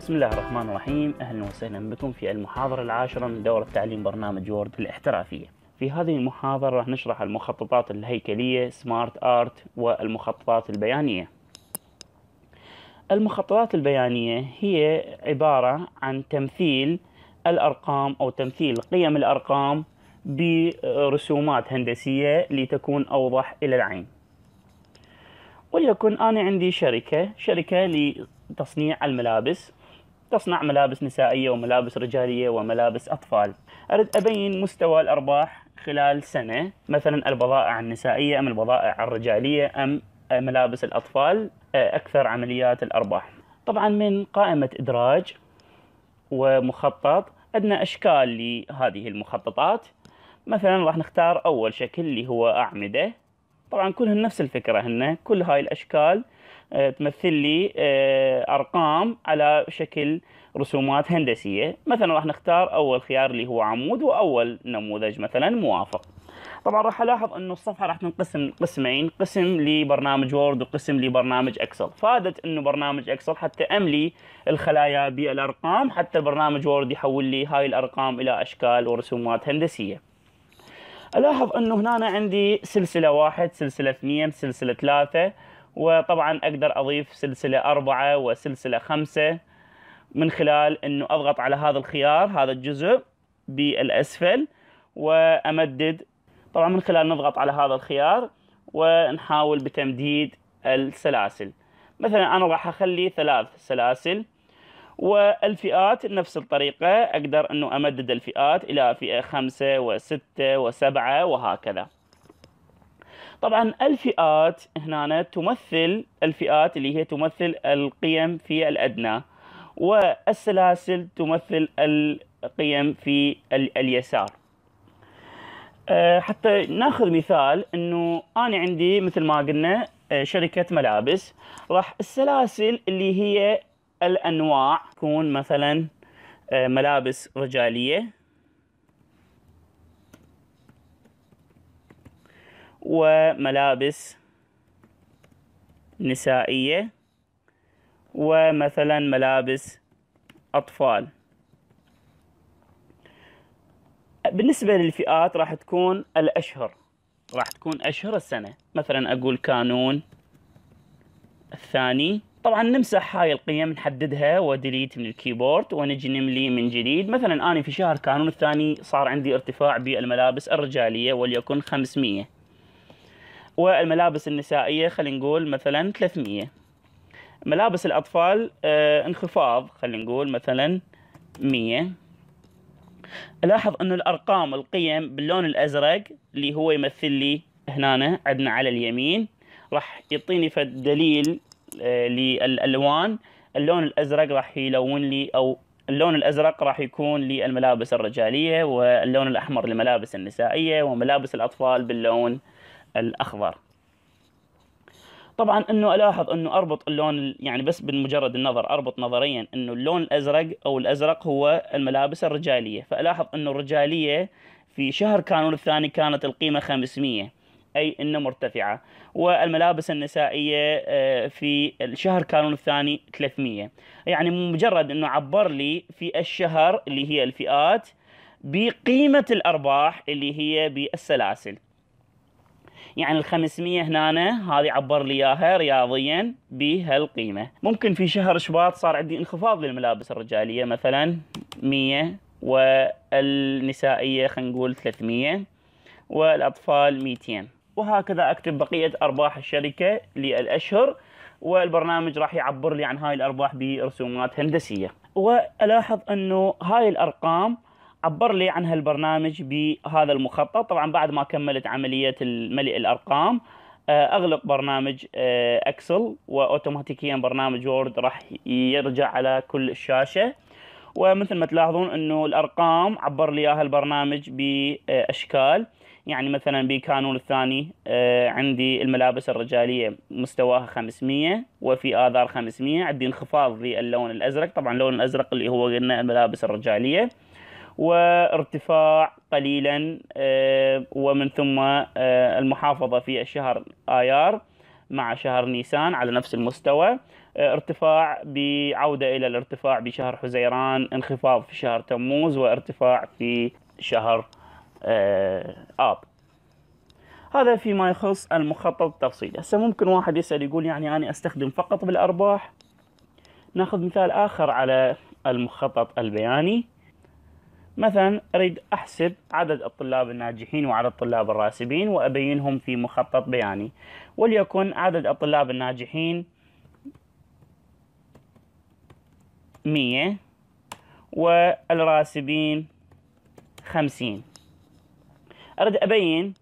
بسم الله الرحمن الرحيم أهلا وسهلا بكم في المحاضرة العاشرة من دورة تعليم برنامج وورد الاحترافية في هذه المحاضرة راح نشرح المخططات الهيكلية سمارت آرت والمخططات البيانية المخططات البيانية هي عبارة عن تمثيل الأرقام أو تمثيل قيم الأرقام برسومات هندسية لتكون أوضح إلى العين وليكن أنا عندي شركة شركة لتصنيع الملابس تصنع ملابس نسائية وملابس رجالية وملابس أطفال أرد أبين مستوى الأرباح خلال سنة مثلا البضائع النسائية أم البضائع الرجالية أم ملابس الأطفال آه، أكثر عمليات الأرباح طبعا من قائمة إدراج ومخطط عندنا أشكال لهذه المخططات مثلا راح نختار أول شكل اللي هو أعمدة طبعا كلهن نفس الفكرة هن كل هاي الأشكال آه، تمثل لي آه، أرقام على شكل رسومات هندسية مثلا راح نختار أول خيار اللي هو عمود وأول نموذج مثلا موافق طبعا راح الاحظ انه الصفحه راح تنقسم قسمين قسم لبرنامج وورد وقسم لبرنامج اكسل فادت انه برنامج اكسل حتى املي الخلايا بالارقام حتى البرنامج وورد يحول لي هاي الارقام الى اشكال ورسومات هندسيه الاحظ انه هنا عندي سلسله واحد سلسله اثنين سلسله ثلاثه وطبعا اقدر اضيف سلسله اربعه وسلسله خمسه من خلال انه اضغط على هذا الخيار هذا الجزء بالاسفل وامدد طبعا من خلال نضغط على هذا الخيار ونحاول بتمديد السلاسل مثلا انا راح اخلي ثلاث سلاسل والفئات نفس الطريقة أقدر أنه أمدد الفئات إلى فئة خمسة وستة وسبعة وهكذا طبعا الفئات هنا تمثل الفئات اللي هي تمثل القيم في الأدنى والسلاسل تمثل القيم في اليسار أه، حتى ناخذ مثال انه انا عندي مثل ما قلنا أه، شركه ملابس راح السلاسل اللي هي الأنواع تكون مثلا آه، ملابس رجالية وملابس نسائية ومثلا ملابس أطفال بالنسبة للفئات راح تكون الأشهر راح تكون أشهر السنة مثلا أقول كانون الثاني طبعا نمسح هاي القيم نحددها وديليت من الكيبورد ونجي نملي من جديد مثلا انا في شهر كانون الثاني صار عندي ارتفاع بالملابس الرجالية وليكن 500 والملابس النسائية خلينا نقول مثلا 300 ملابس الأطفال آه انخفاض خلينا نقول مثلا 100 الاحظ أنه الأرقام القيم باللون الأزرق اللي هو يمثل لي هنا عندنا على اليمين راح يعطيني فد دليل آه، للالوان اللون الازرق راح يلون لي او اللون الازرق راح يكون للملابس الرجاليه واللون الاحمر للملابس النسائيه وملابس الاطفال باللون الاخضر طبعا انه الاحظ انه اربط اللون يعني بس بمجرد النظر اربط نظريا انه اللون الازرق او الازرق هو الملابس الرجاليه فالاحظ انه الرجاليه في شهر كانون الثاني كانت القيمه 500 أي أنه مرتفعة والملابس النسائية آه، في الشهر كانون الثاني 300 يعني مجرد أنه عبر لي في الشهر اللي هي الفئات بقيمة الأرباح اللي هي بالسلاسل يعني ال 500 هنا هذه عبر لي اياها رياضيا بهالقيمه، ممكن في شهر شباط صار عندي انخفاض للملابس الرجاليه مثلا 100 والنسائيه خلينا نقول 300 والاطفال 200 وهكذا أكتب بقية أرباح الشركة للأشهر والبرنامج راح يعبر لي عن هاي الأرباح برسومات هندسية وألاحظ أنه هاي الأرقام عبر لي عن هالبرنامج بهذا المخطط طبعا بعد ما كملت عملية ملء الأرقام آه، اغلق برنامج اكسل آه، واوتوماتيكيا برنامج وورد راح يرجع على كل الشاشه ومثل ما تلاحظون انه الارقام عبر لي اياها البرنامج باشكال يعني مثلا بكانون الثاني آه، عندي الملابس الرجالية مستواها 500 وفي آذار 500 عندي انخفاض اللون الأزرق طبعا اللون الأزرق اللي هو قلنا الملابس الرجالية وارتفاع قليلا آه، ومن ثم آه، المحافظة في الشهر آيار مع شهر نيسان على نفس المستوى ارتفاع بعودة إلى الارتفاع بشهر حزيران انخفاض في شهر تموز وارتفاع في شهر آه، اب هذا فيما يخص المخطط التفصيلي هسه ممكن واحد يسال يقول يعني انا استخدم فقط بالارباح ناخذ مثال اخر على المخطط البياني مثلا اريد احسب عدد الطلاب الناجحين وعدد الطلاب الراسبين وابينهم في مخطط بياني وليكن عدد الطلاب الناجحين مية والراسبين خمسين أريد أبين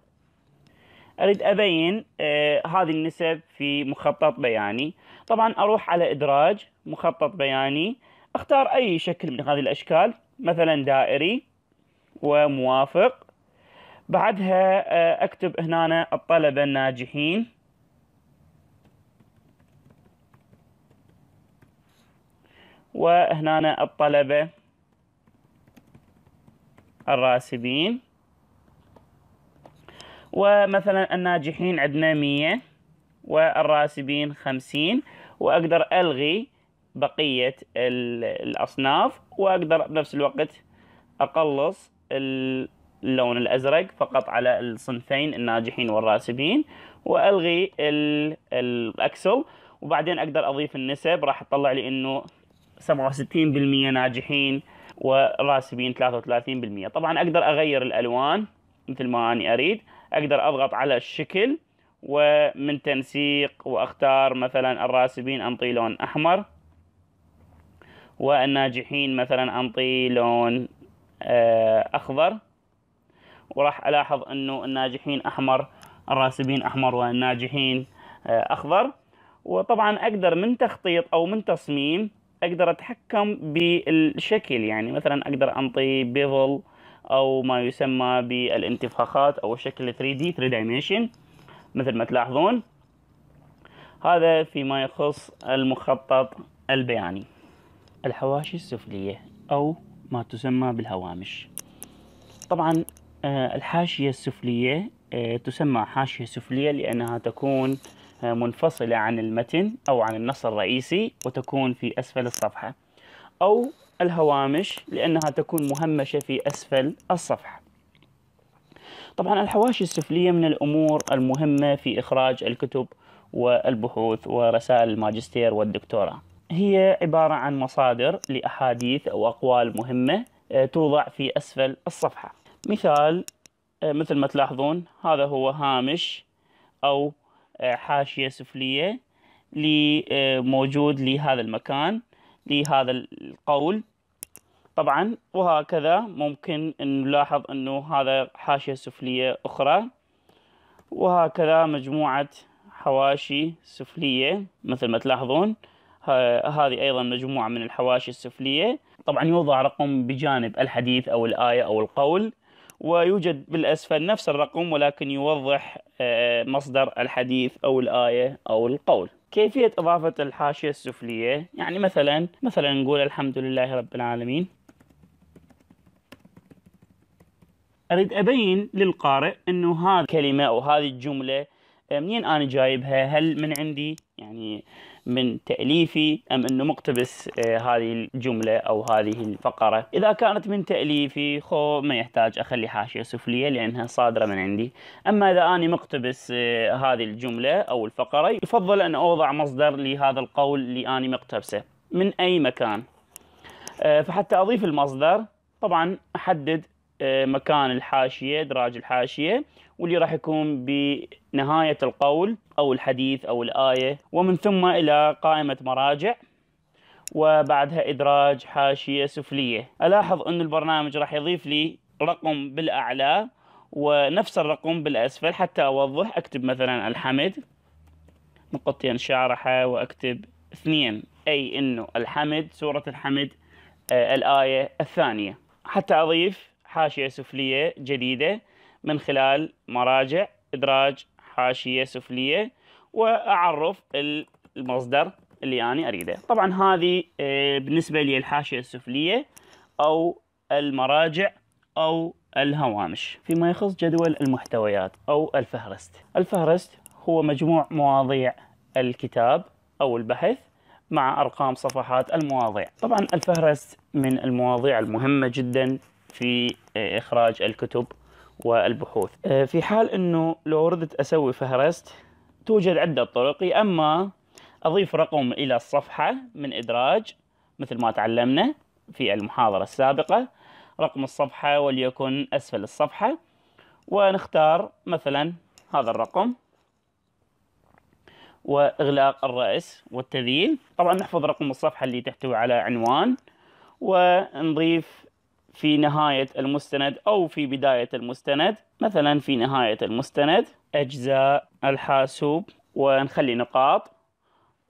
أريد أبين آه هذه النسب في مخطط بياني طبعا أروح على إدراج مخطط بياني أختار أي شكل من هذه الأشكال مثلا دائري وموافق بعدها آه أكتب هنا الطلبة الناجحين وهنا الطلبة الراسبين ومثلا الناجحين عندنا مية والراسبين خمسين وأقدر ألغي بقية الأصناف وأقدر بنفس الوقت أقلص اللون الأزرق فقط على الصنفين الناجحين والراسبين وألغي الأكسل وبعدين أقدر أضيف النسب راح تطلع لي أنه 67% ناجحين وراسبين 33% طبعا أقدر أغير الألوان مثل ما أنا أريد اقدر اضغط على الشكل ومن تنسيق واختار مثلا الراسبين انطي لون احمر والناجحين مثلا انطي لون آه، اخضر وراح الاحظ انه الناجحين احمر الراسبين احمر والناجحين آه، اخضر وطبعا اقدر من تخطيط او من تصميم اقدر اتحكم بالشكل يعني مثلا اقدر انطي بيفل او ما يسمى بالانتفاخات او شكل 3D 3 دايمنشن مثل ما تلاحظون هذا فيما يخص المخطط البياني الحواشي السفلية او ما تسمى بالهوامش طبعا آه، الحاشية السفلية آه، تسمى حاشية سفلية لأنها تكون آه، منفصلة عن المتن أو عن النص الرئيسي وتكون في أسفل الصفحة أو الهوامش لأنها تكون مهمشة في أسفل الصفحة طبعا الحواشي السفلية من الأمور المهمة في إخراج الكتب والبحوث ورسائل الماجستير والدكتوراه هي عبارة عن مصادر لأحاديث أو أقوال مهمة آه، توضع في أسفل الصفحة مثال آه، مثل ما تلاحظون هذا هو هامش أو آه، حاشية سفلية موجود لهذا المكان لهذا القول طبعا وهكذا ممكن أن نلاحظ أنه هذا حاشية سفلية أخرى وهكذا مجموعة حواشي سفلية مثل ما تلاحظون هذه أيضا مجموعة من الحواشي السفلية طبعا يوضع رقم بجانب الحديث أو الآية أو القول ويوجد بالأسفل نفس الرقم ولكن يوضح آه، مصدر الحديث أو الآية أو القول كيفية إضافة الحاشية السفلية يعني مثلا مثلا نقول الحمد لله رب العالمين أريد أبين للقارئ أنه هذه الكلمة أو هذه الجملة منين انا جايبها هل من عندي يعني من تاليفي ام انه مقتبس آه، هذه الجمله او هذه الفقره اذا كانت من تاليفي خو ما يحتاج اخلي حاشيه سفليه لانها صادره من عندي اما اذا اني مقتبس آه، هذه الجمله او الفقره يفضل ان اوضع مصدر لهذا القول اللي اني مقتبسه من اي مكان آه، فحتى اضيف المصدر طبعا احدد مكان الحاشيه ادراج الحاشيه واللي راح يكون بنهاية القول أو الحديث أو الآية ومن ثم إلى قائمة مراجع وبعدها إدراج حاشية سفلية ألاحظ أن البرنامج راح يضيف لي رقم بالأعلى ونفس الرقم بالأسفل حتى أوضح أكتب مثلا الحمد نقطتين شارحة وأكتب اثنين أي أنه الحمد سورة الحمد آه الآية الثانية حتى أضيف حاشية سفلية جديدة من خلال مراجع إدراج حاشية سفلية وأعرف المصدر اللي أنا أريده طبعا هذه آه، بالنسبة لي الحاشية السفلية أو المراجع أو الهوامش فيما يخص جدول المحتويات أو الفهرست الفهرست هو مجموع مواضيع الكتاب أو البحث مع أرقام صفحات المواضيع طبعا الفهرست من المواضيع المهمة جدا في آه، إخراج الكتب والبحوث آه، في حال أنه لو أردت أسوي فهرست توجد عدة طرق يا أما أضيف رقم إلى الصفحة من إدراج مثل ما تعلمنا في المحاضرة السابقة رقم الصفحة وليكن أسفل الصفحة ونختار مثلا هذا الرقم وإغلاق الرأس والتذييل طبعا نحفظ رقم الصفحة اللي تحتوي على عنوان ونضيف في نهاية المستند أو في بداية المستند مثلا في نهاية المستند أجزاء الحاسوب ونخلي نقاط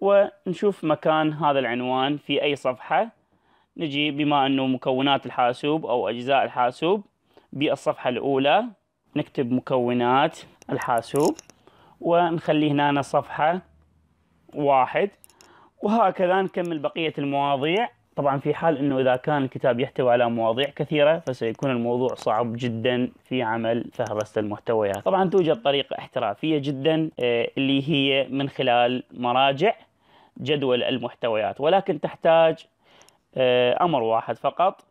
ونشوف مكان هذا العنوان في أي صفحة نجي بما أنه مكونات الحاسوب أو أجزاء الحاسوب بالصفحة الأولى نكتب مكونات الحاسوب ونخلي هنا صفحة واحد وهكذا نكمل بقية المواضيع طبعا في حال انه اذا كان الكتاب يحتوي على مواضيع كثيره فسيكون الموضوع صعب جدا في عمل فهرسه المحتويات طبعا توجد طريقه احترافيه جدا آه، اللي هي من خلال مراجع جدول المحتويات ولكن تحتاج آه، امر واحد فقط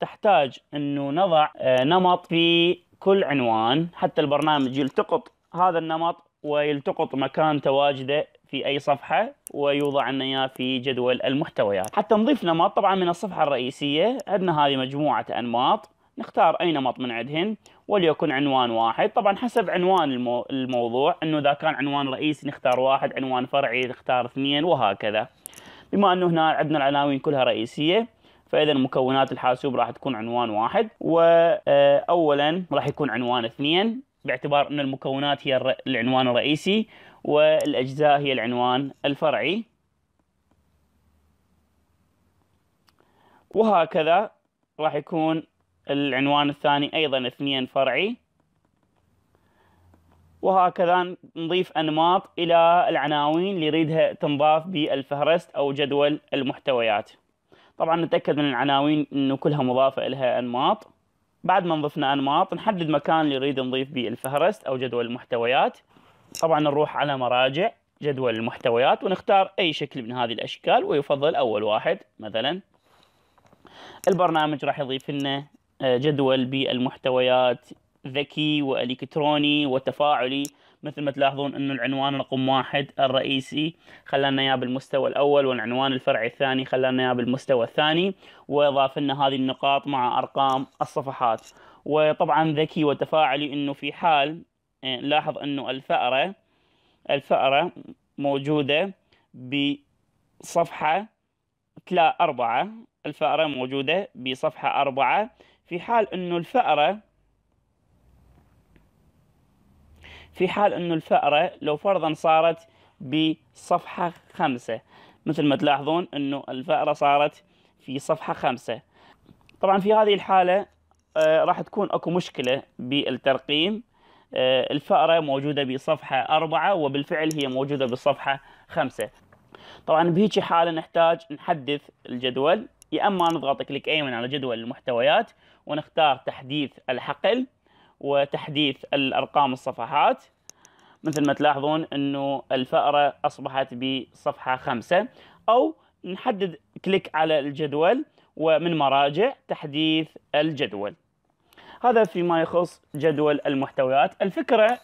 تحتاج انه نضع آه، نمط في كل عنوان حتى البرنامج يلتقط هذا النمط ويلتقط مكان تواجده في اي صفحه ويوضع لنا اياه في جدول المحتويات حتى نضيف نمط طبعا من الصفحه الرئيسيه عندنا هذه مجموعه انماط نختار اي نمط من عندهن وليكن عنوان واحد طبعا حسب عنوان المو... الموضوع انه اذا كان عنوان رئيسي نختار واحد عنوان فرعي نختار اثنين وهكذا بما انه هنا عندنا العناوين كلها رئيسيه فاذا مكونات الحاسوب راح تكون عنوان واحد واولا آه، راح يكون عنوان اثنين باعتبار ان المكونات هي العنوان الرئيسي والأجزاء هي العنوان الفرعي وهكذا راح يكون العنوان الثاني أيضا اثنين فرعي وهكذا نضيف أنماط إلى العناوين اللي يريدها تنضاف بالفهرست أو جدول المحتويات طبعا نتأكد من العناوين أنه كلها مضافة لها أنماط بعد ما نضفنا أنماط نحدد مكان اللي نريد نضيف به الفهرست أو جدول المحتويات طبعا نروح على مراجع جدول المحتويات ونختار أي شكل من هذه الأشكال ويفضل أول واحد مثلا البرنامج راح يضيف لنا آه، جدول بالمحتويات ذكي وإلكتروني وتفاعلي مثل ما تلاحظون أن العنوان رقم واحد الرئيسي خلانا إياه بالمستوى الأول والعنوان الفرعي الثاني خلانا إياه بالمستوى الثاني وأضاف لنا هذه النقاط مع أرقام الصفحات وطبعا ذكي وتفاعلي أنه في حال إيه، نلاحظ أنه الفأرة الفأرة موجودة بصفحة تلا أربعة الفأرة موجودة بصفحة أربعة في حال أنه الفأرة في حال أنه الفأرة لو فرضا صارت بصفحة خمسة مثل ما تلاحظون أنه الفأرة صارت في صفحة خمسة طبعا في هذه الحالة آه راح تكون اكو مشكلة بالترقيم آه، الفأرة موجودة بصفحة أربعة وبالفعل هي موجودة بصفحة خمسة طبعا بهيجي حالة نحتاج نحدث الجدول يا اما نضغط كليك ايمن على جدول المحتويات ونختار تحديث الحقل وتحديث الارقام الصفحات مثل ما تلاحظون انه الفأرة اصبحت بصفحة خمسة او نحدد كليك على الجدول ومن مراجع تحديث الجدول هذا فيما يخص جدول المحتويات الفكرة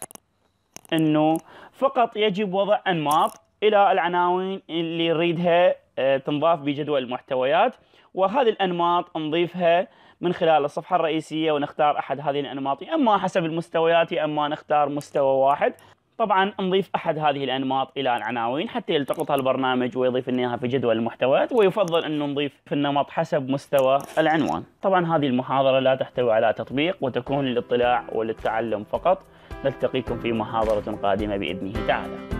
أنه فقط يجب وضع أنماط إلى العناوين اللي يريدها آه، تنضاف بجدول المحتويات وهذه الأنماط نضيفها من خلال الصفحة الرئيسية ونختار أحد هذه الأنماط أما حسب المستويات أما نختار مستوى واحد طبعا نضيف احد هذه الانماط الى العناوين حتى يلتقطها البرنامج ويضيف لنا في جدول المحتويات ويفضل انه نضيف في النمط حسب مستوى العنوان طبعا هذه المحاضرة لا تحتوي على تطبيق وتكون للاطلاع وللتعلم فقط نلتقيكم في محاضرة قادمة بإذنه تعالى